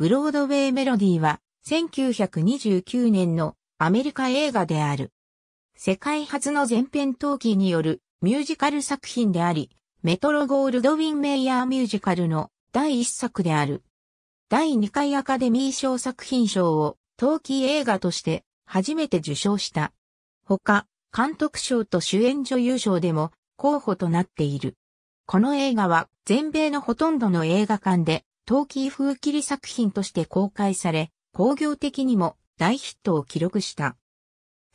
ブロードウェイメロディーは1929年のアメリカ映画である。世界初の前編陶器によるミュージカル作品であり、メトロゴールドウィン・メイヤーミュージカルの第一作である。第2回アカデミー賞作品賞を陶器映画として初めて受賞した。他、監督賞と主演女優賞でも候補となっている。この映画は全米のほとんどの映画館で陶器風切り作品として公開され、工業的にも大ヒットを記録した。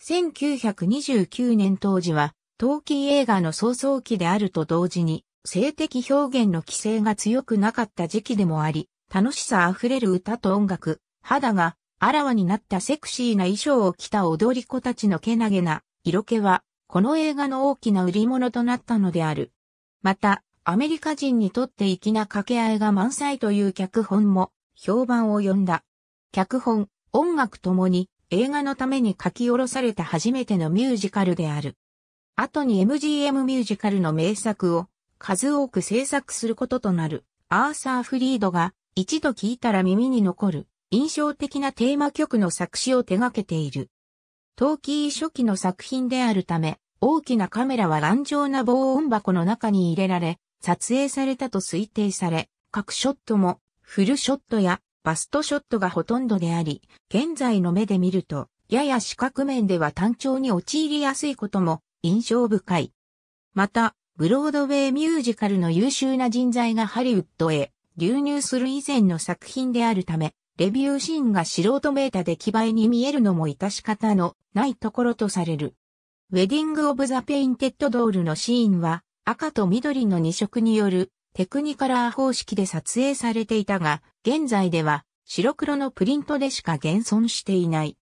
1929年当時は、陶器映画の創造期であると同時に、性的表現の規制が強くなかった時期でもあり、楽しさあふれる歌と音楽、肌があらわになったセクシーな衣装を着た踊り子たちのけなげな色気は、この映画の大きな売り物となったのである。また、アメリカ人にとって粋な掛け合いが満載という脚本も評判を呼んだ。脚本、音楽ともに映画のために書き下ろされた初めてのミュージカルである。後に MGM ミュージカルの名作を数多く制作することとなるアーサー・フリードが一度聴いたら耳に残る印象的なテーマ曲の作詞を手掛けている。陶器初期の作品であるため、大きなカメラは頑丈な防音箱の中に入れられ、撮影されたと推定され、各ショットもフルショットやバストショットがほとんどであり、現在の目で見ると、やや視覚面では単調に陥りやすいことも印象深い。また、ブロードウェイミュージカルの優秀な人材がハリウッドへ流入する以前の作品であるため、レビューシーンが素人メータで気配に見えるのも致し方のないところとされる。ウェディング・オブ・ザ・ペインテッド・ドールのシーンは、赤と緑の2色によるテクニカラー方式で撮影されていたが、現在では白黒のプリントでしか現存していない。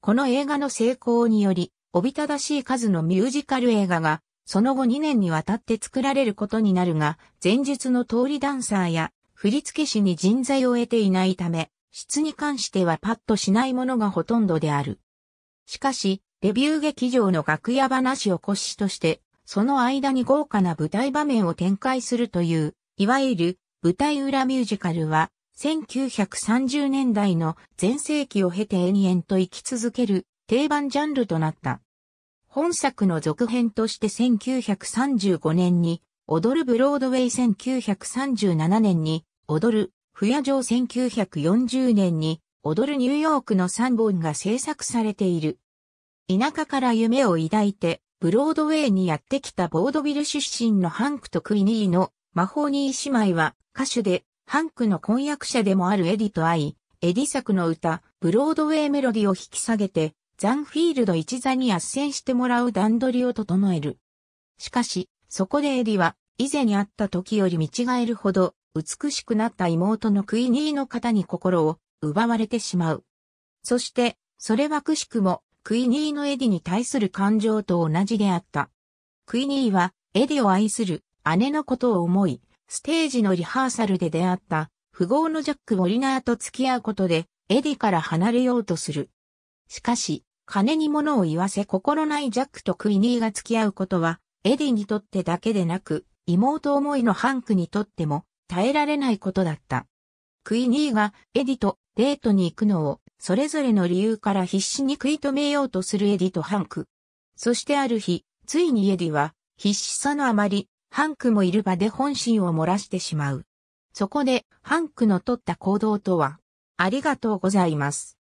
この映画の成功により、おびただしい数のミュージカル映画が、その後2年にわたって作られることになるが、前述の通りダンサーや振付師に人材を得ていないため、質に関してはパッとしないものがほとんどである。しかし、レビュー劇場の楽屋話を骨子として、その間に豪華な舞台場面を展開するという、いわゆる舞台裏ミュージカルは、1930年代の前世紀を経て延々と生き続ける定番ジャンルとなった。本作の続編として1935年に、踊るブロードウェイ1937年に、踊る、不夜城1940年に、踊るニューヨークの3本が制作されている。田舎から夢を抱いて、ブロードウェイにやってきたボードビル出身のハンクとクイニーのマホーニー姉妹は歌手でハンクの婚約者でもあるエディと会い、エディ作の歌、ブロードウェイメロディを引き下げて、ザンフィールド一座に圧戦してもらう段取りを整える。しかし、そこでエディは、以前に会った時より見違えるほど、美しくなった妹のクイニーの方に心を奪われてしまう。そして、それはくしくも、クイニーのエディに対する感情と同じであった。クイニーは、エディを愛する姉のことを思い、ステージのリハーサルで出会った富豪のジャック・ウォリナーと付き合うことで、エディから離れようとする。しかし、金に物を言わせ心ないジャックとクイニーが付き合うことは、エディにとってだけでなく、妹思いのハンクにとっても耐えられないことだった。クイニーがエディとデートに行くのを、それぞれの理由から必死に食い止めようとするエディとハンク。そしてある日、ついにエディは、必死さのあまり、ハンクもいる場で本心を漏らしてしまう。そこで、ハンクの取った行動とは、ありがとうございます。